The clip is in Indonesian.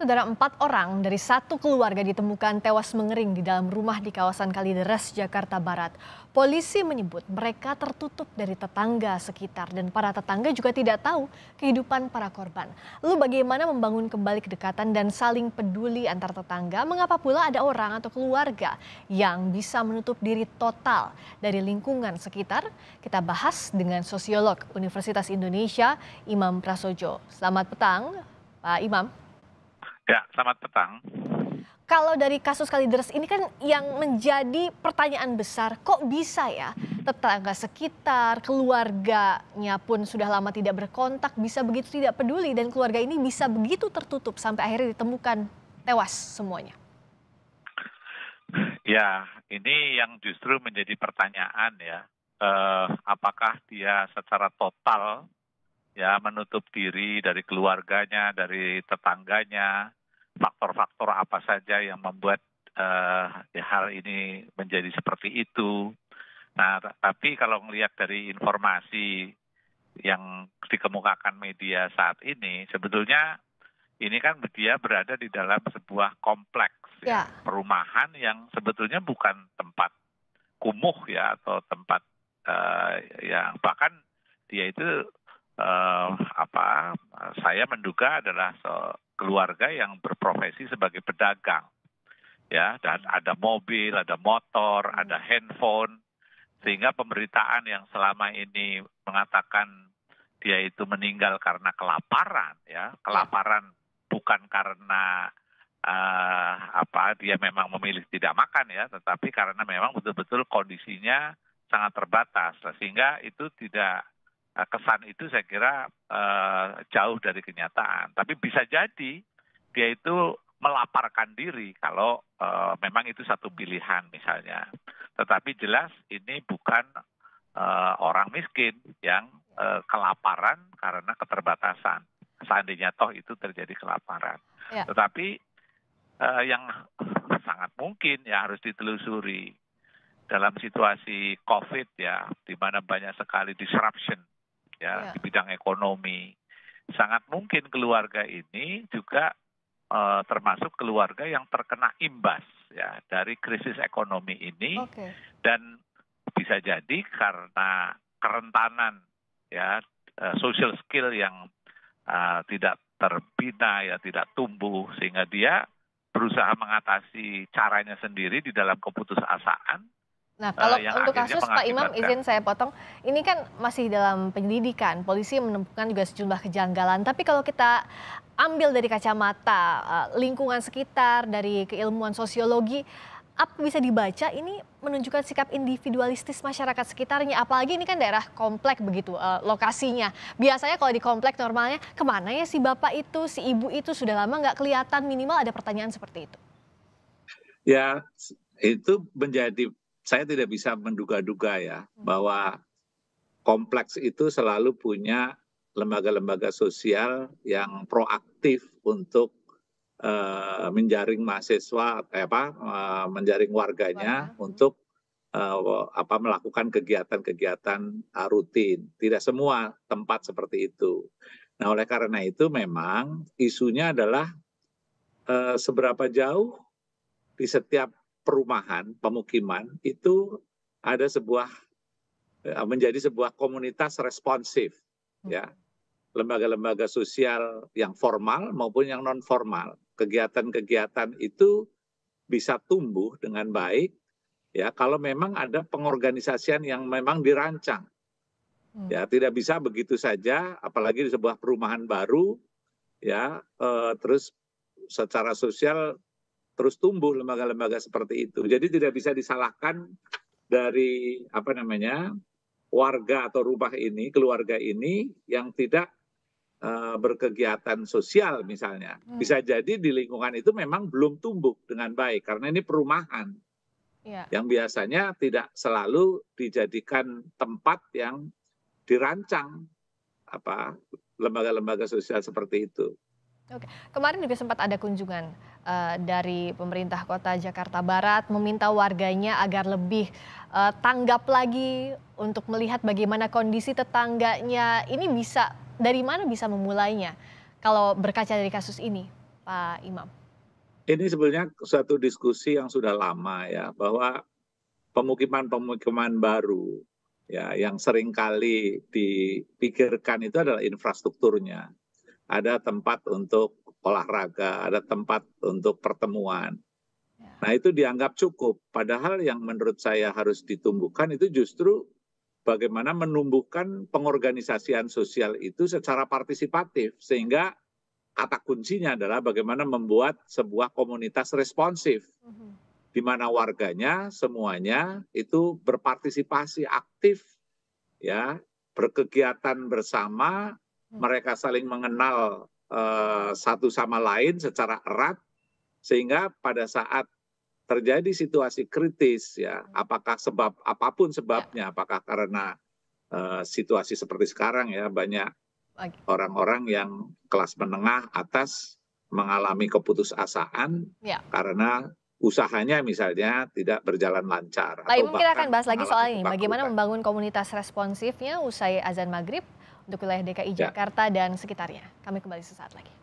Saudara empat orang dari satu keluarga ditemukan tewas mengering di dalam rumah di kawasan Kalideres, Jakarta Barat. Polisi menyebut mereka tertutup dari tetangga sekitar dan para tetangga juga tidak tahu kehidupan para korban. Lalu bagaimana membangun kembali kedekatan dan saling peduli antar tetangga? Mengapa pula ada orang atau keluarga yang bisa menutup diri total dari lingkungan sekitar? Kita bahas dengan sosiolog Universitas Indonesia, Imam Prasojo. Selamat petang, Pak Imam. Ya, selamat petang. Kalau dari kasus Kalideres ini kan yang menjadi pertanyaan besar, kok bisa ya tetangga sekitar, keluarganya pun sudah lama tidak berkontak, bisa begitu tidak peduli dan keluarga ini bisa begitu tertutup sampai akhirnya ditemukan tewas semuanya. Ya, ini yang justru menjadi pertanyaan ya. Eh, apakah dia secara total ya menutup diri dari keluarganya, dari tetangganya, faktor-faktor apa saja yang membuat uh, ya, hal ini menjadi seperti itu. Nah, tapi kalau melihat dari informasi yang dikemukakan media saat ini, sebetulnya ini kan dia berada di dalam sebuah kompleks ya. ya, perumahan yang sebetulnya bukan tempat kumuh ya atau tempat uh, eh, yang bahkan dia itu uh, apa saya menduga adalah keluarga yang berprofesi sebagai pedagang. Ya, dan ada mobil, ada motor, hmm. ada handphone sehingga pemberitaan yang selama ini mengatakan dia itu meninggal karena kelaparan ya, kelaparan bukan karena uh, apa dia memang memilih tidak makan ya, tetapi karena memang betul-betul kondisinya sangat terbatas sehingga itu tidak eh, kesan itu saya kira uh, jauh dari kenyataan. Tapi bisa jadi dia itu melaparkan diri kalau uh, memang itu satu pilihan misalnya. Tetapi jelas ini bukan uh, orang miskin yang uh, kelaparan karena keterbatasan. Seandainya toh itu terjadi kelaparan. Ya. Tetapi uh, yang sangat mungkin ya harus ditelusuri dalam situasi COVID ya, di mana banyak sekali disruption ya, ya. di bidang ekonomi, sangat mungkin keluarga ini juga e, termasuk keluarga yang terkena imbas ya dari krisis ekonomi ini okay. dan bisa jadi karena kerentanan ya e, social skill yang e, tidak terbina ya tidak tumbuh sehingga dia berusaha mengatasi caranya sendiri di dalam keputusasaan Nah, eh, kalau uh, untuk kasus Pak Imam izin saya potong, ini kan masih dalam penyelidikan. Polisi menemukan juga sejumlah kejanggalan. Tapi kalau kita ambil dari kacamata uh, lingkungan sekitar, dari keilmuan sosiologi, apa bisa dibaca ini menunjukkan sikap individualistis masyarakat sekitarnya. Apalagi ini kan daerah komplek begitu uh, lokasinya. Biasanya kalau di komplek normalnya kemana ya si bapak itu, si ibu itu sudah lama nggak kelihatan. Minimal ada pertanyaan seperti itu. Ya, itu menjadi saya tidak bisa menduga-duga ya hmm. bahwa kompleks itu selalu punya lembaga-lembaga sosial yang proaktif untuk uh, menjaring mahasiswa eh, apa uh, menjaring warganya hmm. untuk uh, apa melakukan kegiatan-kegiatan rutin. Tidak semua tempat seperti itu. Nah, oleh karena itu memang isunya adalah seberapa jauh di setiap perumahan, pemukiman itu ada sebuah eh, menjadi sebuah komunitas responsif hmm. ya. Lembaga-lembaga sosial yang formal maupun yang non formal. Kegiatan-kegiatan itu bisa tumbuh dengan baik ya kalau memang ada pengorganisasian yang memang dirancang. Hmm. Ya, tidak bisa begitu saja apalagi di sebuah perumahan baru ya eh, terus secara sosial terus tumbuh lembaga-lembaga seperti itu. Jadi tidak bisa disalahkan dari apa namanya warga atau rumah ini, keluarga ini yang tidak uh, berkegiatan sosial misalnya. Hmm. Bisa jadi di lingkungan itu memang belum tumbuh dengan baik karena ini perumahan. Ya. Yang biasanya tidak selalu dijadikan tempat yang dirancang apa lembaga-lembaga sosial seperti itu. Oke, kemarin juga sempat ada kunjungan uh, dari pemerintah kota Jakarta Barat meminta warganya agar lebih uh, tanggap lagi untuk melihat bagaimana kondisi tetangganya. Ini bisa dari mana bisa memulainya? Kalau berkaca dari kasus ini, Pak Imam. Ini sebenarnya suatu diskusi yang sudah lama ya bahwa pemukiman-pemukiman baru ya yang seringkali dipikirkan itu adalah infrastrukturnya ada tempat untuk olahraga, ada tempat untuk pertemuan. Ya. Nah, itu dianggap cukup. Padahal yang menurut saya harus ditumbuhkan itu justru bagaimana menumbuhkan pengorganisasian sosial itu secara partisipatif sehingga kata kuncinya adalah bagaimana membuat sebuah komunitas responsif mm-hmm. di mana warganya semuanya itu berpartisipasi aktif ya berkegiatan bersama Hmm. mereka saling mengenal uh, satu sama lain secara erat sehingga pada saat terjadi situasi kritis ya hmm. apakah sebab apapun sebabnya ya. apakah karena uh, situasi seperti sekarang ya banyak orang-orang yang kelas menengah atas mengalami keputusasaan ya. karena usahanya misalnya tidak berjalan lancar. Baik, mungkin kita akan bahas lagi soal ini, bagaimana membangun komunitas responsifnya usai azan maghrib untuk wilayah DKI ya. Jakarta ya. dan sekitarnya. Kami kembali sesaat lagi.